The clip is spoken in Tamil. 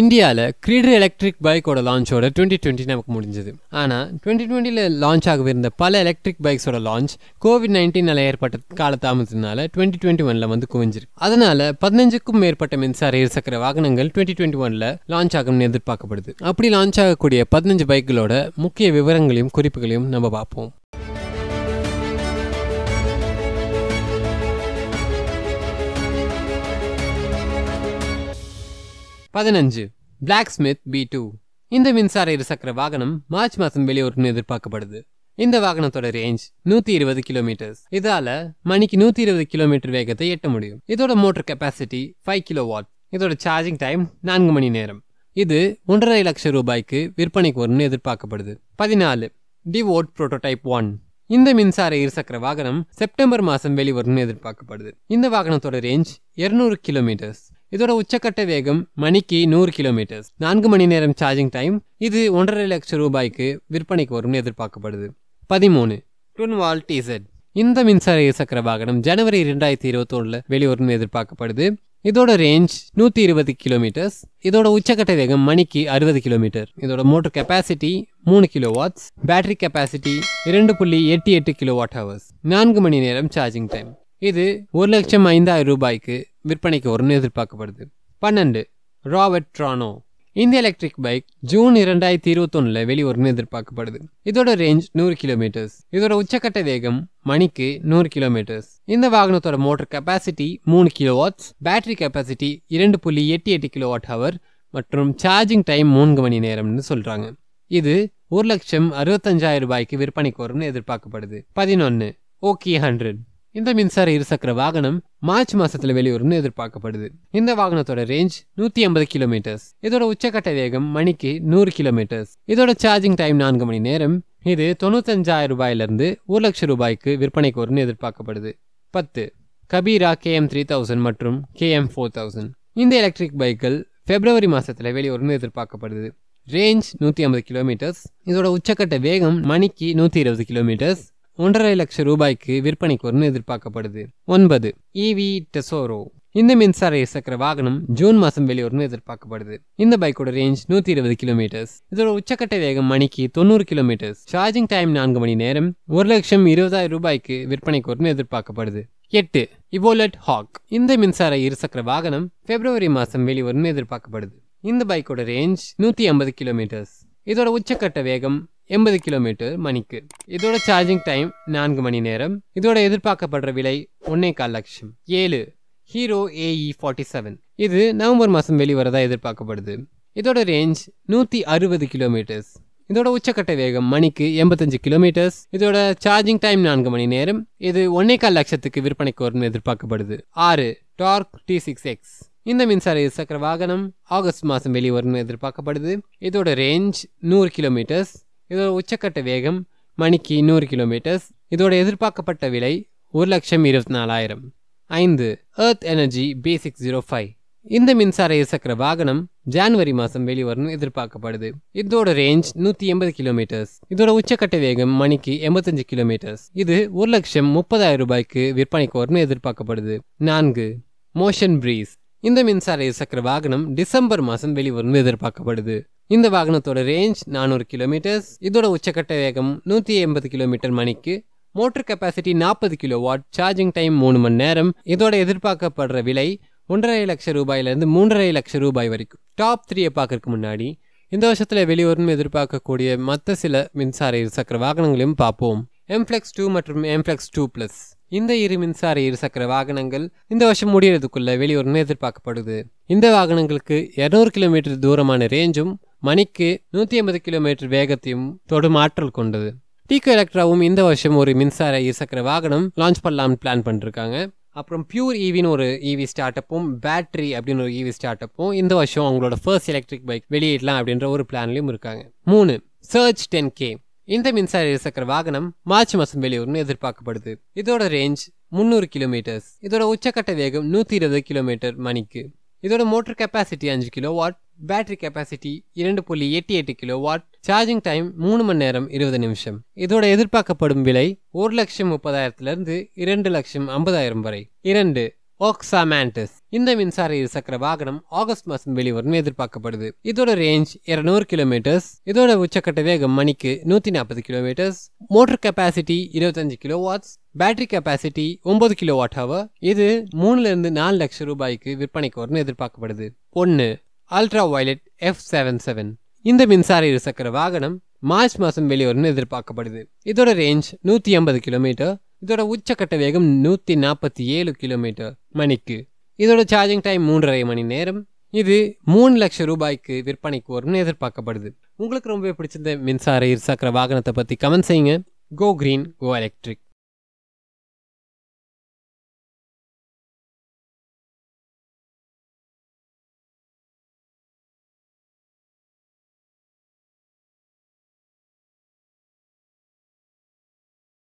இந்தியாவில் கிரீடர் எலக்ட்ரிக் பைக்கோட லான்ச்சோட டுவெண்ட்டி டுவெண்ட்டி நமக்கு முடிஞ்சது ஆனால் டுவெண்ட்டி டுவெண்ட்டியில் லான்ச் ஆகவிருந்த பல எலக்ட்ரிக் பைக்ஸோட லான்ச் கோவிட் நைன்டீனால் ஏற்பட்ட காலதாமதத்தினால டுவெண்ட்டி டுவெண்ட்டி ஒனில் வந்து குவிஞ்சிருக்கு அதனால் பதினஞ்சுக்கும் மேற்பட்ட மின்சார இருசக்கர வாகனங்கள் டுவெண்ட்டி டுவெண்ட்டி ஒனில் லான்ச் ஆகும்னு எதிர்பார்க்கப்படுது அப்படி லான்ச் ஆகக்கூடிய பதினஞ்சு பைக்குகளோட முக்கிய விவரங்களையும் குறிப்புகளையும் நம்ம பார்ப்போம் பதினஞ்சு பிளாக் ஸ்மித் பி டூ இந்த மின்சார இருசக்கர வாகனம் மார்ச் மாதம் வெளியூர்னு எதிர்பார்க்கப்படுது இந்த வாகனத்தோட ரேஞ்ச் நூத்தி இருபது கிலோமீட்டர்ஸ் இதால மணிக்கு நூத்தி இருபது கிலோமீட்டர் வேகத்தை எட்ட முடியும் இதோட motor capacity five kilo watt இதோட சார்ஜிங் டைம் நான்கு மணி நேரம் இது ஒன்றரை லட்சம் ரூபாய்க்கு விற்பனைக்கு வரும்னு எதிர்பார்க்கப்படுது பதினாலு டிவோட் புரோட்டோடைப் ஒன் இந்த மின்சார இருசக்கர வாகனம் செப்டம்பர் மாதம் வெளிவரும்னு எதிர்பார்க்கப்படுது இந்த வாகனத்தோட ரேஞ்ச் இருநூறு கிலோமீட்டர்ஸ் இதோட உச்சக்கட்ட வேகம் மணிக்கு நூறு கிலோமீட்டர்ஸ் நான்கு மணி நேரம் சார்ஜிங் டைம் இது ஒன்றரை லட்சம் ரூபாய்க்கு விற்பனைக்கு வரும்னு எதிர்பார்க்கப்படுது பதிமூணு டுன்வால் டிசெட் இந்த மின்சார இருசக்கர வாகனம் ஜனவரி ரெண்டாயிரத்தி ஒன்றுல வெளிவரும்னு எதிர்பார்க்கப்படுது இதோட ரேஞ்ச் நூற்றி இருபது கிலோமீட்டர்ஸ் இதோட உச்சக்கட்ட வேகம் மணிக்கு அறுபது கிலோமீட்டர் இதோட மோட்டர் கெப்பாசிட்டி மூணு கிலோ வாட்ஸ் பேட்டரி கெப்பாசிட்டி இரண்டு புள்ளி எட்டு எட்டு கிலோ வாட் ஹவர்ஸ் நான்கு மணி நேரம் சார்ஜிங் டைம் இது ஒரு லட்சம் ஐந்தாயிரம் ரூபாய்க்கு விற்பனைக்கு வரும்னு எதிர்பார்க்கப்படுது பன்னெண்டு ராபர்ட் ட்ரானோ இந்த எலக்ட்ரிக் பைக் ஜூன் இரண்டாயிரத்தி ஒன்னுல வெளிவரும்னு எதிர்பார்க்கப்படுது இதோட ரேஞ்ச் நூறு கிலோமீட்டர்ஸ் இதோட உச்சக்கட்ட வேகம் மணிக்கு நூறு கிலோமீட்டர்ஸ் இந்த வாகனத்தோட மோட்டர் கெப்பாசிட்டி மூணு கிலோவாட்ஸ் பேட்டரி கெப்பாசிட்டி இரண்டு புள்ளி எட்டு எட்டு கிலோவாட் ஹவர் மற்றும் சார்ஜிங் டைம் மூணு மணி நேரம்னு சொல்கிறாங்க இது ஒரு லட்சம் அறுபத்தஞ்சாயிரம் ரூபாய்க்கு விற்பனைக்கு வரும்னு எதிர்பார்க்கப்படுது பதினொன்று ஓகே ஹண்ட்ரட் இந்த மின்சார இருசக்கர வாகனம் மார்ச் மாசத்துல வெளியூர்னு எதிர்பார்க்கப்படுது இந்த வாகனத்தோட ரேஞ்ச் நூத்தி ஐம்பது கிலோமீட்டர்ஸ் இதோட உச்சக்கட்ட வேகம் மணிக்கு நூறு கிலோமீட்டர்ஸ் இதோட சார்ஜிங் டைம் நான்கு மணி நேரம் இது தொண்ணூத்தஞ்சாயிரம் ரூபாயிலிருந்து ஒரு லட்சம் ரூபாய்க்கு விற்பனைக்கு வரும்னு எதிர்பார்க்கப்படுது பத்து கபீரா கேஎம் த்ரீ தௌசண்ட் மற்றும் கேஎம் ஃபோர் தௌசண்ட் இந்த எலக்ட்ரிக் பைக்கில் பிப்ரவரி மாதத்தில் வெளியூர்னு எதிர்பார்க்கப்படுது ரேஞ்ச் நூற்றி ஐம்பது கிலோமீட்டர்ஸ் இதோட உச்சக்கட்ட வேகம் மணிக்கு நூற்றி இருபது கிலோமீட்டர்ஸ் ஒன்றரை லட்ச ரூபாய்க்கு விற்பனை வரும் எதிர்பார்க்கப்படுது ஒன்பது இவி e டெசோரோ இந்த மின்சார இருசக்கர வாகனம் ஜூன் மாதம் வெளியூர்னு எதிர்பார்க்கப்படுது இந்த பைக்கோட ரேஞ்ச் நூற்றி இருபது கிலோமீட்டர்ஸ் இதோட உச்சக்கட்ட வேகம் மணிக்கு தொண்ணூறு கிலோமீட்டர்ஸ் சார்ஜிங் டைம் நான்கு மணி நேரம் ஒரு லட்சம் இருபதாயிரம் ரூபாய்க்கு விற்பனை வரும்னு எதிர்பார்க்கப்படுது எட்டு இவோலட் ஹாக் இந்த மின்சார இருசக்கர வாகனம் பிப்ரவரி மாதம் வெளிவரும்னு எதிர்பார்க்கப்படுது இந்த பைக்கோட ரேஞ்ச் நூற்றி ஐம்பது கிலோமீட்டர்ஸ் இதோட உச்சக்கட்ட வேகம் எண்பது கிலோமீட்டர் மணிக்கு இதோட சார்ஜிங் டைம் நான்கு மணி நேரம் இதோட எதிர்பார்க்கப்படுற விலை ஒன்னே கால் லட்சம் ஏழு ஹீரோ ஏஇ ஃபார்ட்டி செவன் இது நவம்பர் மாதம் வெளிவரதா எதிர்பார்க்கப்படுது இதோட ரேஞ்ச் நூற்றி அறுபது கிலோமீட்டர்ஸ் இதோட உச்சக்கட்ட வேகம் மணிக்கு எண்பத்தஞ்சு கிலோமீட்டர்ஸ் இதோட சார்ஜிங் டைம் நான்கு மணி நேரம் இது ஒன்னே கால் லட்சத்துக்கு விற்பனைக்கு வரும்னு எதிர்பார்க்கப்படுது ஆறு டார்க் டி சிக்ஸ் எக்ஸ் இந்த மின்சார இருசக்கர வாகனம் ஆகஸ்ட் மாதம் வெளிவரும் எதிர்பார்க்கப்படுது இதோட ரேஞ்ச் நூறு கிலோமீட்டர்ஸ் இதோட உச்சக்கட்ட வேகம் மணிக்கு நூறு கிலோமீட்டர்ஸ் இதோட எதிர்பார்க்கப்பட்ட விலை ஒரு லட்சம் இருபத்தி நாலாயிரம் ஐந்து Earth Energy basic zero five இந்த மின்சார இருசக்கர வாகனம் ஜான்வரி மாதம் வெளிவரணும் எதிர்பார்க்கப்படுது இதோட ரேஞ்ச் நூற்றி எண்பது கிலோமீட்டர்ஸ் இதோட உச்சக்கட்ட வேகம் மணிக்கு எண்பத்தஞ்சு கிலோமீட்டர்ஸ் இது ஒரு லட்சம் முப்பதாயிரம் ரூபாய்க்கு விற்பனைக்கு வரும்னு எதிர்பார்க்கப்படுது நான்கு மோஷன் பிரீஸ் இந்த மின்சார இருசக்கர வாகனம் டிசம்பர் மாதம் வெளிவரும் எதிர்பார்க்கப்படுது இந்த வாகனத்தோட ரேஞ்ச் நானூறு கிலோமீட்டர்ஸ் இதோட உச்சக்கட்ட வேகம் நூற்றி எண்பது கிலோமீட்டர் மணிக்கு மோட்டர் கெப்பாசிட்டி நாற்பது கிலோ வாட் சார்ஜிங் டைம் மூணு மணி நேரம் இதோட எதிர்பார்க்கப்படுற விலை ஒன்றரை லட்சம் ரூபாயிலேருந்து மூன்றரை லட்சம் ரூபாய் வரைக்கும் டாப் த்ரீயை பார்க்கறதுக்கு முன்னாடி இந்த வருஷத்தில் வெளிவரும் எதிர்பார்க்கக்கூடிய மற்ற சில மின்சார இருசக்கர வாகனங்களையும் பார்ப்போம் எம்ஃப்ளெக்ஸ் டூ மற்றும் எம்ஃப்ளெக்ஸ் டூ ப்ளஸ் இந்த இரு மின்சார இருசக்கர வாகனங்கள் இந்த வருஷம் முடியறதுக்குள்ள வெளியூர்னு எதிர்பார்க்கப்படுது இந்த வாகனங்களுக்கு இரநூறு கிலோமீட்டர் தூரமான ரேஞ்சும் மணிக்கு நூற்றி ஐம்பது கிலோமீட்டர் வேகத்தையும் தொடும் ஆற்றல் கொண்டது டீகோ எலக்ட்ராவும் இந்த வருஷம் ஒரு மின்சார இருசக்கர வாகனம் லான்ச் பண்ணலாம்னு பிளான் பண்ணிருக்காங்க அப்புறம் பியூர் ஈவின்னு e ஒரு இவி ஸ்டார்ட் அப்பும் பேட்ரி அப்படின்னு ஒரு ஈவி ஸ்டார்ட் அப்பும் இந்த வருஷம் அவங்களோட ஃபர்ஸ்ட் எலக்ட்ரிக் பைக் வெளியிடலாம் அப்படின்ற ஒரு பிளான்லையும் இருக்காங்க மூணு சர்ச் டென் கே இந்த மின்சார இருசக்கர வாகனம் மார்ச் மாதம் வெளியூர்னு எதிர்பார்க்கப்படுது இதோட ரேஞ்ச் முந்நூறு கிலோமீட்டர்ஸ் இதோட உச்சக்கட்ட வேகம் நூற்றி இருபது கிலோமீட்டர் மணிக்கு இதோட மோட்டர் கெப்பாசிட்டி அஞ்சு கிலோ வாட் பேட்டரி கெப்பாசிட்டி இரண்டு புள்ளி எட்டு எட்டு கிலோ வாட் சார்ஜிங் டைம் மூணு மணி நேரம் இருபது நிமிஷம் இதோட எதிர்பார்க்கப்படும் விலை ஒரு லட்சம் முப்பதாயிரத்திலிருந்து இரண்டு லட்சம் ஐம்பதாயிரம் வரை இரண்டு ஓக்ஸா மேண்டஸ் இந்த மின்சார இருசக்கர வாகனம் ஆகஸ்ட் மாதம் வெளிவரும் எதிர்பார்க்கப்படுது இதோட ரேஞ்ச் இருநூறு கிலோமீட்டர்ஸ் இதோட உச்சக்கட்ட வேகம் மணிக்கு நூற்றி நாற்பது கிலோமீட்டர்ஸ் மோட்டர் கெப்பாசிட்டி இருபத்தஞ்சு கிலோ வாட்ஸ் பேட்டரி கெப்பாசிட்டி ஒன்பது கிலோ வாட் ஹவர் இது மூணுலேருந்து நாலு லட்சம் ரூபாய்க்கு விற்பனைக்கு வரும் எதிர்பார்க்கப்படுது ஒன்று Ultraviolette F seven seven இந்த மின்சார இருசக்கர வாகனம் மார்ச் மாதம் வெளிவரும்னு எதிர்பார்க்கப்படுது இதோட ரேஞ்ச் நூற்றி ஐம்பது கிலோமீட்டர் இதோட உச்சக்கட்ட வேகம் நூற்றி நாற்பத்தி ஏழு கிலோமீட்டர் மணிக்கு இதோட சார்ஜிங் டைம் மூன்றரை மணி நேரம் இது மூணு லட்சம் ரூபாய்க்கு விற்பனைக்கு வரும்னு எதிர்பார்க்கப்படுது உங்களுக்கு ரொம்பவே பிடிச்சிருந்த மின்சார இருசக்கர வாகனத்தை பற்றி கமெண்ட் செய்யுங்க கோ கிரீன் கோ எலக்ட்ரிக்